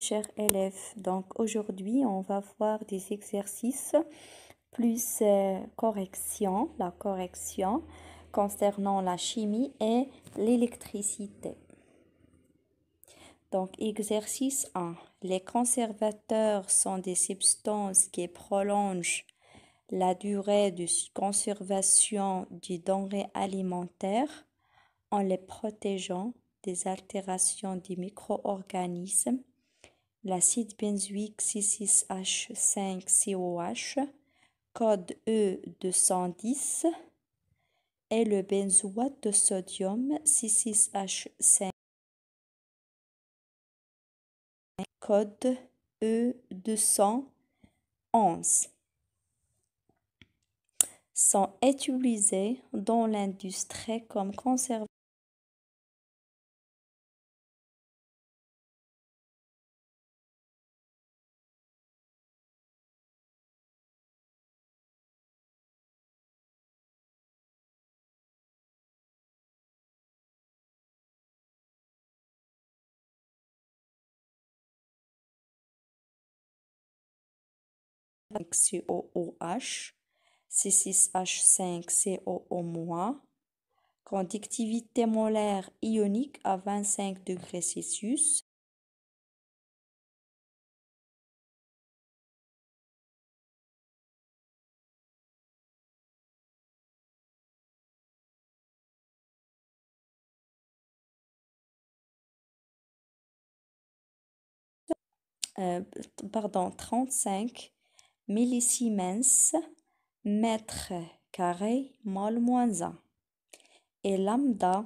Chers élèves, donc aujourd'hui on va voir des exercices plus euh, correction, la correction concernant la chimie et l'électricité. Donc, exercice 1. Les conservateurs sont des substances qui prolongent la durée de conservation des denrées alimentaires en les protégeant des altérations des micro-organismes, l'acide benzoïque C6H5COH, code E210, et le benzoate de sodium C6H5, code E211 sont utilisés dans l'industrie comme conservateurs. C6H5CO au conductivité molaire ionique à 25 degrés Celsius, Euh, pardon, 35 millisiemens mètre carré mol moins 1. Et lambda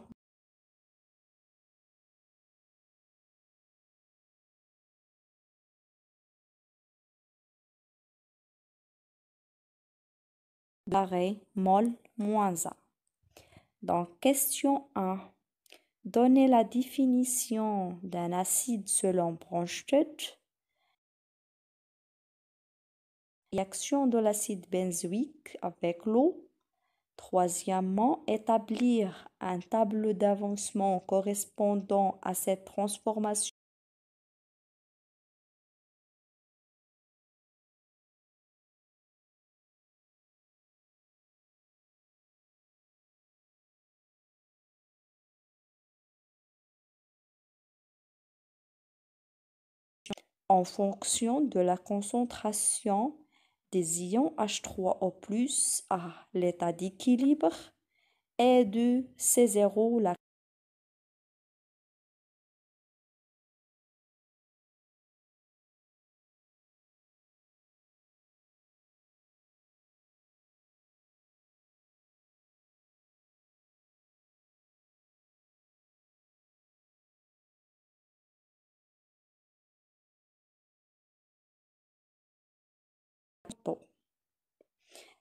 carré mol moins 1. Donc, question 1, donnez la définition d'un acide selon Bronsted de l'acide benzoïque avec l'eau. Troisièmement, établir un tableau d'avancement correspondant à cette transformation. en fonction de la concentration des ions H3O+, à l'état d'équilibre, et de C0, la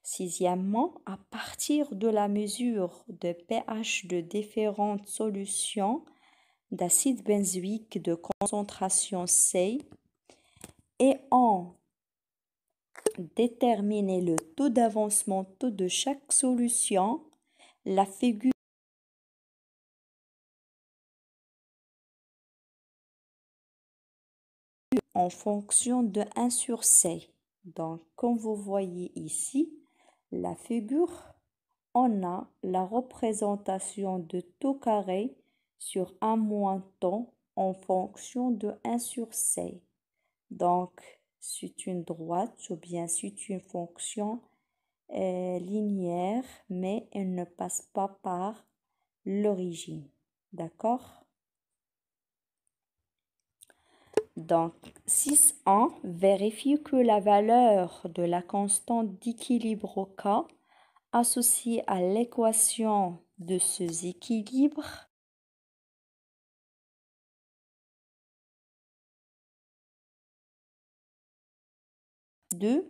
Sixièmement, à partir de la mesure de pH de différentes solutions d'acide benzoïque de concentration C, et en déterminer le taux d'avancement de chaque solution, la figure en fonction de 1 sur C. Donc, comme vous voyez ici, la figure, on a la représentation de tout carré sur un montant en fonction de 1 sur c. Donc, c'est une droite ou bien c'est une fonction euh, linéaire, mais elle ne passe pas par l'origine. D'accord Donc 6.1. Vérifiez vérifie que la valeur de la constante d'équilibre K associée à l'équation de ce équilibre. 2.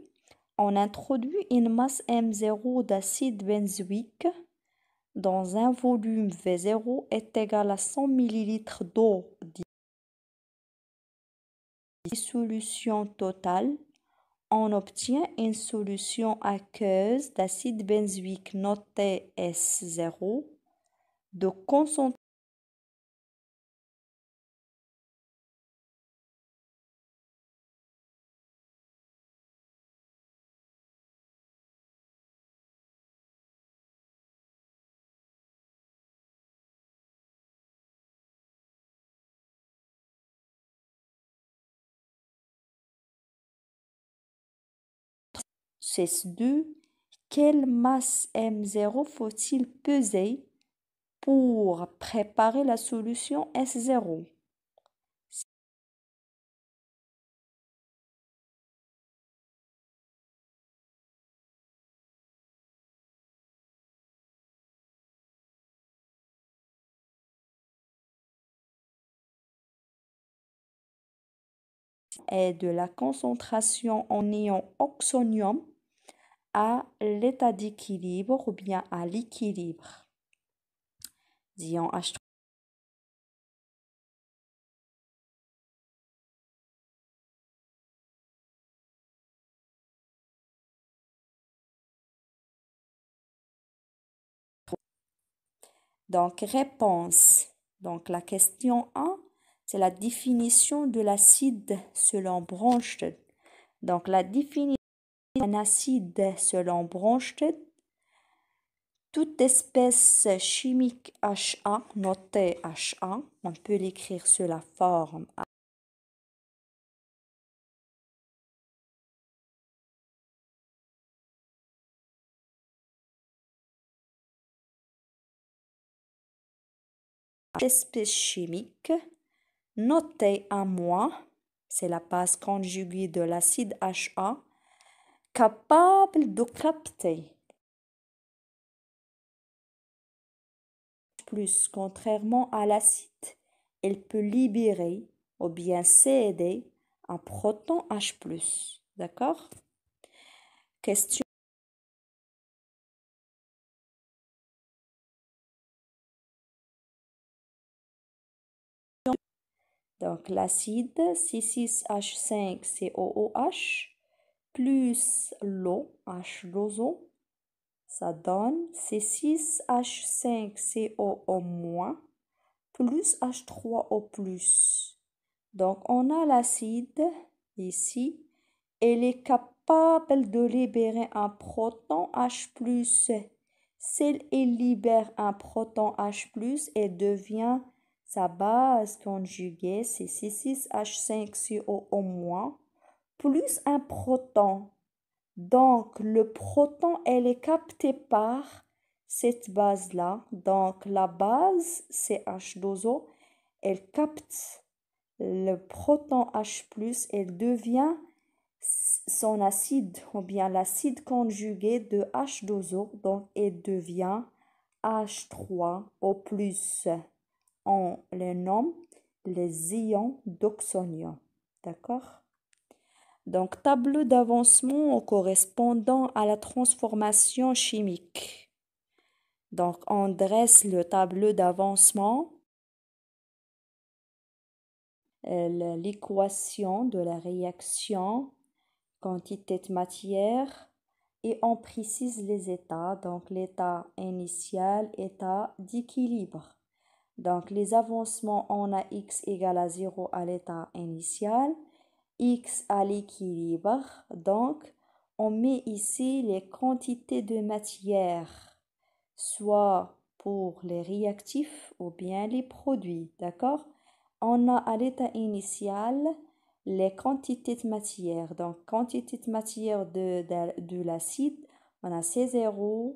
on introduit une masse M0 d'acide benzoïque dans un volume V0 est égal à 100 ml d'eau dissolution totale, on obtient une solution aqueuse d'acide benzoïque noté S0 de concentration CS2, quelle masse M0 faut-il peser pour préparer la solution S0 et de la concentration en ion oxonium à l'état d'équilibre ou bien à l'équilibre. Disons H3. Donc, réponse. Donc, la question 1, c'est la définition de l'acide selon Branche. Donc, la définition. Un acide selon Bronsted. Toute espèce chimique HA, notée HA, on peut l'écrire sous la forme h espèce chimique notée à moins, c'est la base conjuguée de l'acide HA capable de capter. Plus, contrairement à l'acide, elle peut libérer ou bien céder un proton H+. D'accord Question. Donc l'acide C6H5COOH plus l'eau, H2O, ça donne C6H5CO au moins plus H3O Donc on a l'acide ici, elle est capable de libérer un proton H+. Celle elle libère un proton H+, et devient sa base conjuguée, C6H5CO au moins plus un proton. Donc le proton, elle est captée par cette base-là. Donc la base h 2 o elle capte le proton H+, elle devient son acide ou bien l'acide conjugué de H2O, donc elle devient H3O+. On les nomme les ions d'oxonium. D'accord donc, tableau d'avancement correspondant à la transformation chimique. Donc, on dresse le tableau d'avancement, euh, l'équation de la réaction, quantité de matière, et on précise les états, donc l'état initial, état d'équilibre. Donc les avancements, on a x égale à 0 à l'état initial, x à l'équilibre. Donc, on met ici les quantités de matière, soit pour les réactifs ou bien les produits, d'accord On a à l'état initial les quantités de matière. Donc, quantité de matière de, l'acide, on a C0,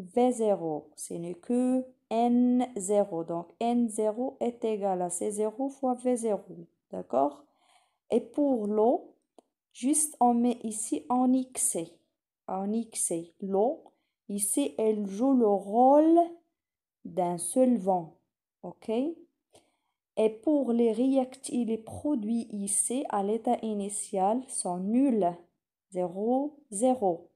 V0. Ce n'est que N0. Donc, N0 est égal à C0 fois V0, d'accord et pour l'eau, juste on met ici en X. En X, l'eau, ici, elle joue le rôle d'un solvant. OK et pour les réactifs et les produits ici à l'état initial sont nuls, 0, 0.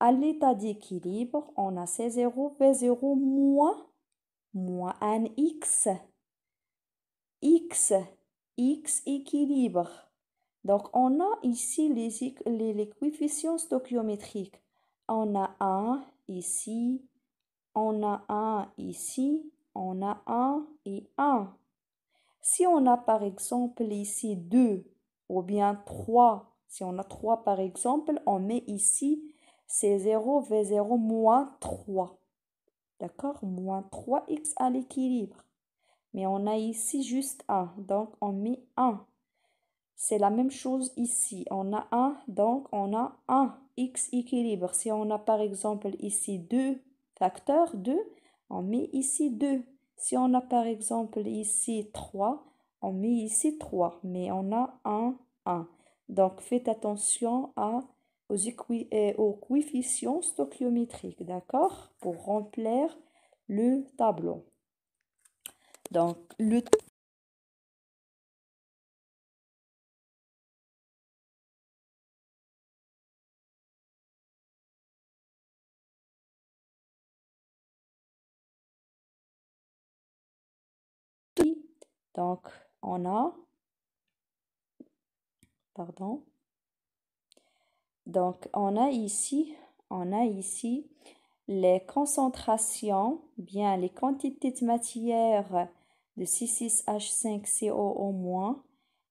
À l'état d'équilibre, on a C0, V0 moins, moins X. X X équilibre. Donc, on a ici les, coefficients stoichiométriques. On a 1 ici, on a 1 ici, on a 1 et 1. Si on a par exemple ici 2 ou bien 3, si on a 3 par exemple, on met ici c'est 0 V0 moins 3. D'accord Moins 3x à l'équilibre. Mais on a ici juste 1, donc on met 1. C'est la même chose ici. On a 1, donc on a 1. x équilibre. Si on a par exemple ici 2 facteurs, 2, on met ici 2. Si on a par exemple ici 3, on met ici 3, mais on a 1, 1. Donc faites attention à, aux, euh, aux coefficients stoichiométriques, d'accord Pour remplir le tableau. Donc, lutte Donc, on a, pardon, donc on a ici, on a ici les concentrations, bien les quantités de matière de C6H5COO-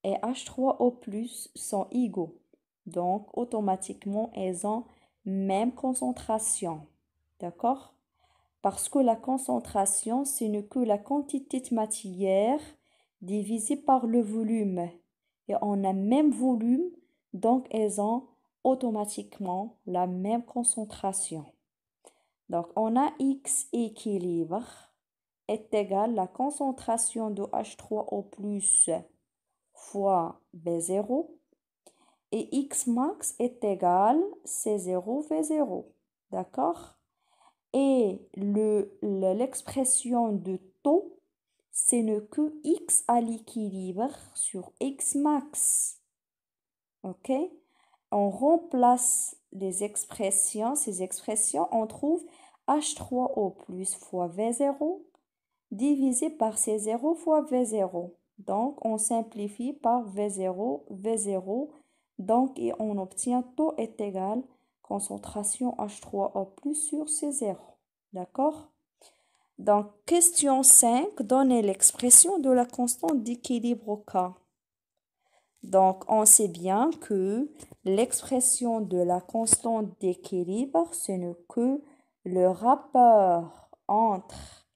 et H3O+, sont égaux, donc automatiquement elles ont même concentration. D'accord Parce que la concentration, c'est n'est que la quantité de matière divisée par le volume. Et on a même volume, donc elles ont automatiquement la même concentration. Donc on a X équilibre est égale la concentration de H3O plus fois B0 et X max est égal C0 V0. D'accord Et l'expression de taux, c'est le que X à l'équilibre sur X max. OK On remplace les expressions, ces expressions, on trouve H3O plus fois V0 divisé par C0 fois V0. Donc, on simplifie par V0, V0. Donc, et on obtient taux est égal concentration H3O plus sur C0. D'accord Donc, question 5, donner l'expression de la constante d'équilibre K. Donc, on sait bien que l'expression de la constante d'équilibre, ce n'est que le rapport entre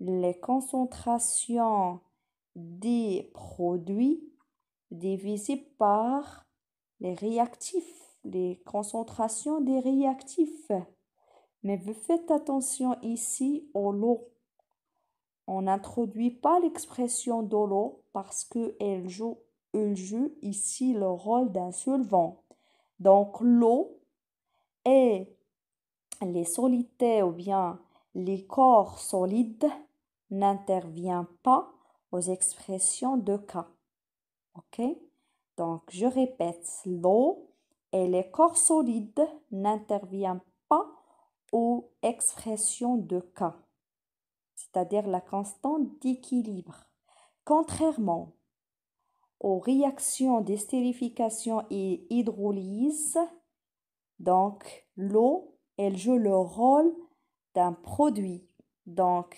les concentrations des produits divisées par les réactifs, les concentrations des réactifs. Mais vous faites attention ici au l'eau. On n'introduit pas l'expression de l'eau parce qu'elle joue, ici le rôle d'un solvant. Donc l'eau est les solitaires ou bien les corps solides n'intervient pas aux expressions de K. OK Donc, je répète, l'eau et les corps solides n'interviennent pas aux expressions de K. c'est-à-dire la constante d'équilibre. Contrairement aux réactions d'estérification et hydrolyse, donc l'eau, elle joue le rôle d'un produit. Donc,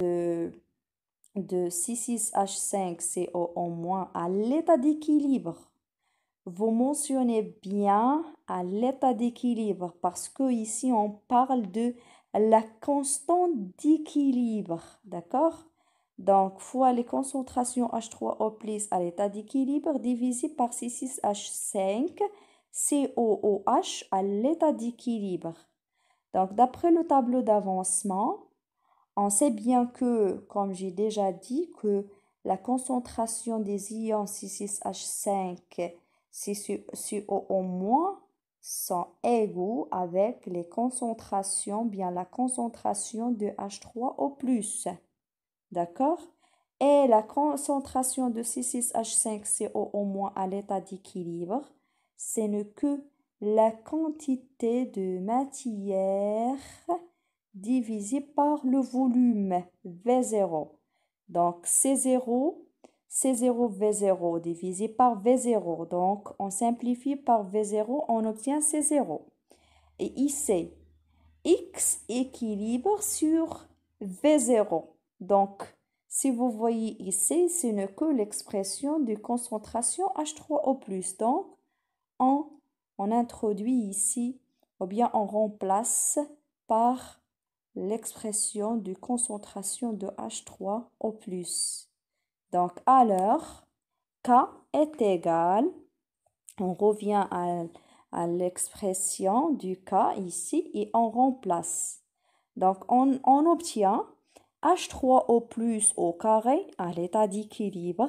de, de 6,6H5CO en moins à l'état d'équilibre vous mentionnez bien à l'état d'équilibre parce que ici on parle de la constante d'équilibre, d'accord Donc fois les concentrations H3O+ à l'état d'équilibre divisé par C6H5 COOH à l'état d'équilibre. Donc d'après le tableau d'avancement, on sait bien que comme j'ai déjà dit que la concentration des ions C6H5 si, au moins sont égaux avec les concentrations, bien la concentration de H3 o D'accord Et la concentration de C6H5CO au moins à l'état d'équilibre, ce n'est que la quantité de matière divisée par le volume V0. Donc C0 C0 V0 divisé par V0. Donc, on simplifie par V0, on obtient C0. Et ici, X équilibre sur V0. Donc, si vous voyez ici, ce n'est que l'expression de concentration H3O+. Donc, on, introduit ici, ou bien on remplace par l'expression de concentration de H3O+. Donc, alors, K est égal, on revient à, l'expression du K ici et on remplace. Donc, on, obtient H3O plus au carré à l'état d'équilibre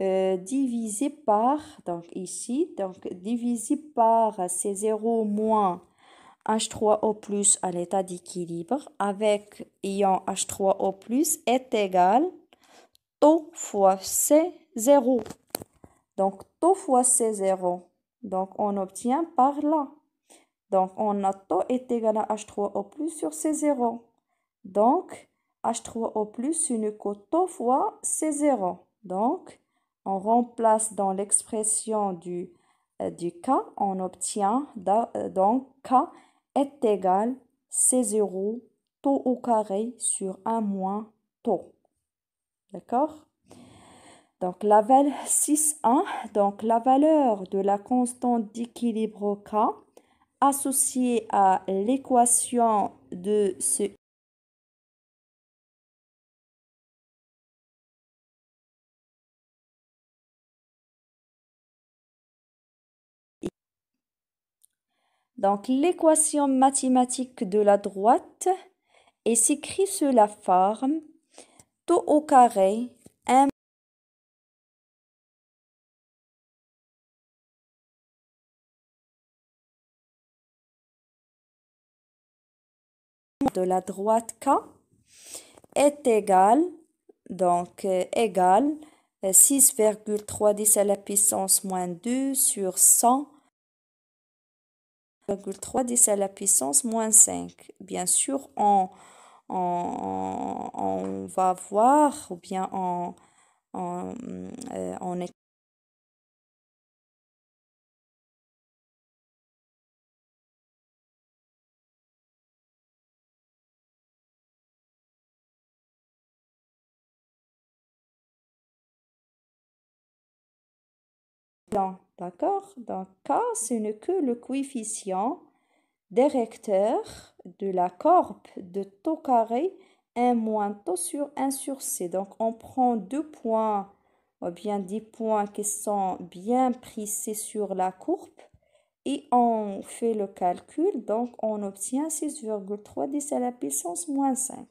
euh, divisé par, donc ici, donc divisé par C0 moins H3O plus à l'état d'équilibre avec ayant H3O plus est égal taux fois C, 0. Donc, taux fois C, 0. Donc, on obtient par là. Donc, on a taux est égal à H3O plus sur C0. Donc, H3O plus une que taux fois C0. Donc, on remplace dans l'expression du, euh, du K, on obtient euh, donc K est égal C0 taux au carré sur 1 moins taux. D'accord Donc la valeur 6.1, donc la valeur de la constante d'équilibre K associée à l'équation de ce Donc l'équation mathématique de la droite est s'écrit sous la forme tout au carré, m de la droite K est égal, donc euh, égal 6,3 euh, à la puissance moins 2 sur 100 3 10 à la puissance moins 5. Bien sûr, on on, va voir ou bien en on, euh, D'accord Donc, cas ce n'est que le coefficient directeur de la courbe de taux carré 1 moins taux sur 1 sur C. Donc, on prend deux points ou bien des points qui sont bien prissés sur la courbe et on fait le calcul. Donc, on obtient 6,3 à la puissance moins 5.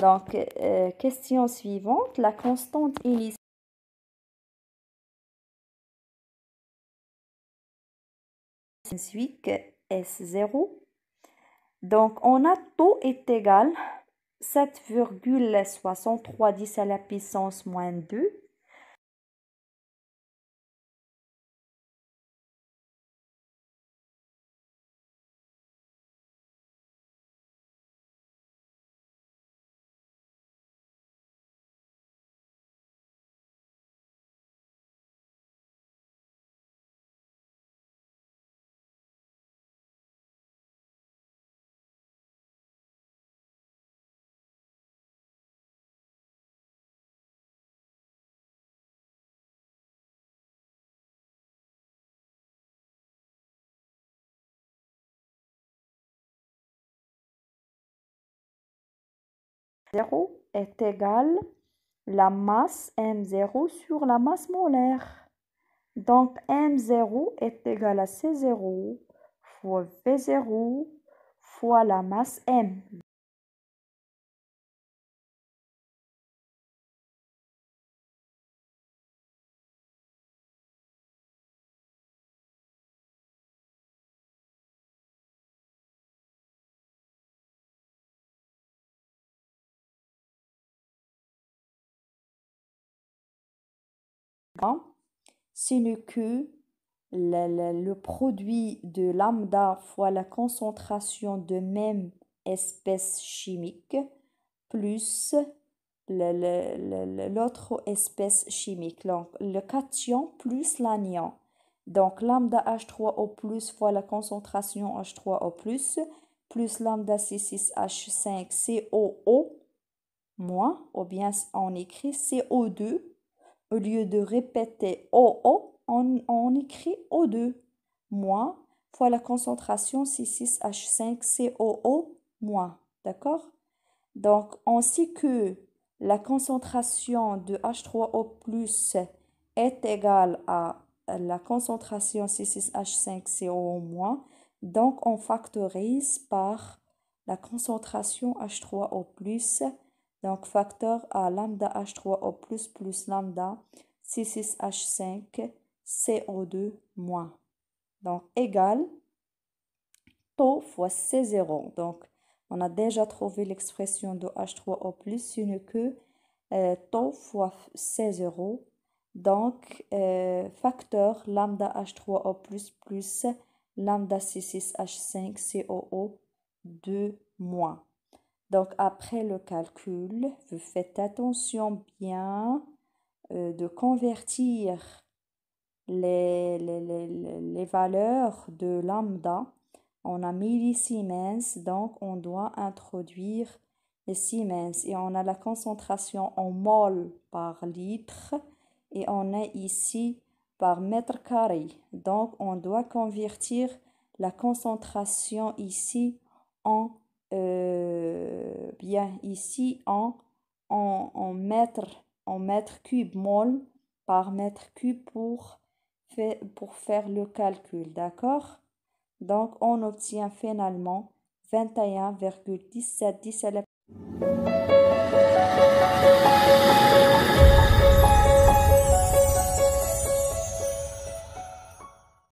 Donc, euh, question suivante. La constante initiale S0. Donc, on a taux est égal 7,63 10 à la puissance moins 2 est égale la masse M0 sur la masse molaire. Donc M0 est égal à C0 fois V0 fois la masse M. n'est que le, produit de lambda fois la concentration de même espèce chimique plus l'autre espèce chimique, donc le cation plus l'anion. Donc lambda H3O plus fois la concentration H3O plus plus lambda C6H5COO moins, ou bien on écrit CO2 au lieu de répéter OO, oh, oh on, écrit O2. Moins fois la concentration C6H5COO moins. D'accord Donc, on sait que la concentration de H3O plus est égale à la concentration c 6 h 5 coo moins. Donc, on factorise par la concentration H3O plus donc, facteur à lambda H3O plus plus lambda C6H5 CO2 moins. Donc, égal taux fois C0. Donc, on a déjà trouvé l'expression de H3O plus, ce n'est que euh, fois C0. Donc, euh, facteur lambda H3O plus plus lambda C6H5 co 2 moins. Donc après le calcul, vous faites attention bien euh, de convertir les, les, valeurs de lambda. On a millisiemens, donc on doit introduire les siemens. Et on a la concentration en mol par litre. Et on est ici par mètre carré. Donc on doit convertir la concentration ici en euh, bien ici en, en, en mètre en mol par mètre cube pour, fait, pour faire le calcul, d'accord Donc, on obtient finalement 21,17 10